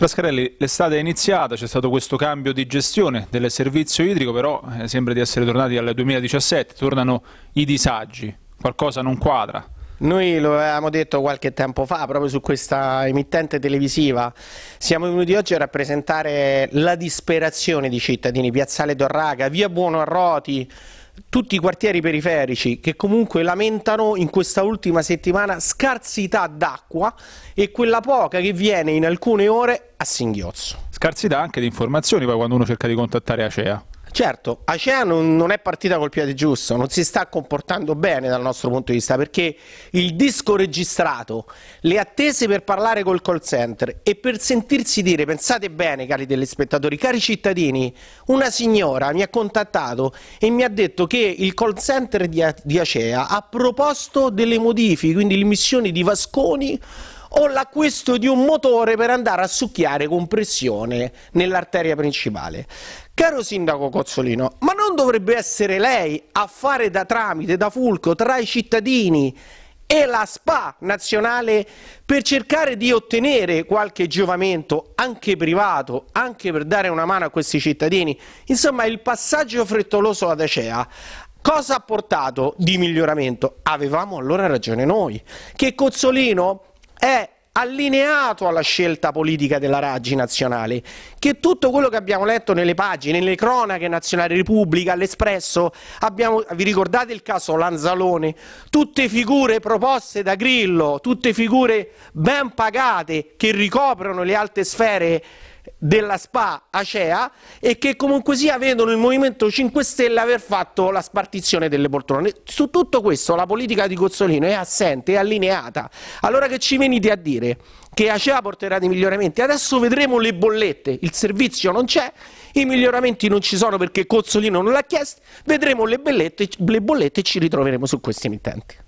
Frascarelli, l'estate è iniziata, c'è stato questo cambio di gestione del servizio idrico, però eh, sembra di essere tornati al 2017, tornano i disagi, qualcosa non quadra. Noi lo avevamo detto qualche tempo fa, proprio su questa emittente televisiva, siamo venuti oggi a rappresentare la disperazione di cittadini, Piazzale Dorraga, Via Buono Arroti, tutti i quartieri periferici che comunque lamentano in questa ultima settimana scarsità d'acqua e quella poca che viene in alcune ore a singhiozzo. Scarsità anche di informazioni poi quando uno cerca di contattare Acea. Certo, Acea non, è partita col piede giusto, non si sta comportando bene dal nostro punto di vista perché il disco registrato, le attese per parlare col call center e per sentirsi dire, pensate bene cari telespettatori, cari cittadini, una signora mi ha contattato e mi ha detto che il call center di, Acea ha proposto delle modifiche, quindi l'immissione di Vasconi o l'acquisto di un motore per andare a succhiare con pressione nell'arteria principale. Caro sindaco Cozzolino, ma non dovrebbe essere lei a fare da tramite, da fulco tra i cittadini e la SPA nazionale per cercare di ottenere qualche giovamento anche privato, anche per dare una mano a questi cittadini. Insomma, il passaggio frettoloso ad ACEA cosa ha portato di miglioramento? Avevamo allora ragione noi, che Cozzolino è allineato alla scelta politica della Raggi nazionale, che tutto quello che abbiamo letto nelle pagine, nelle cronache nazionali Repubblica, all'Espresso, vi ricordate il caso Lanzalone? Tutte figure proposte da Grillo, tutte figure ben pagate che ricoprono le alte sfere della SPA Acea e che comunque sia vedono il Movimento 5 Stelle aver fatto la spartizione delle poltrone. Su tutto questo la politica di Cozzolino è assente, è allineata. Allora che ci venite a dire? Che Acea porterà dei miglioramenti? Adesso vedremo le bollette, il servizio non c'è, i miglioramenti non ci sono perché Cozzolino non l'ha chiesto, vedremo le, bellette, le bollette e ci ritroveremo su questi emittenti.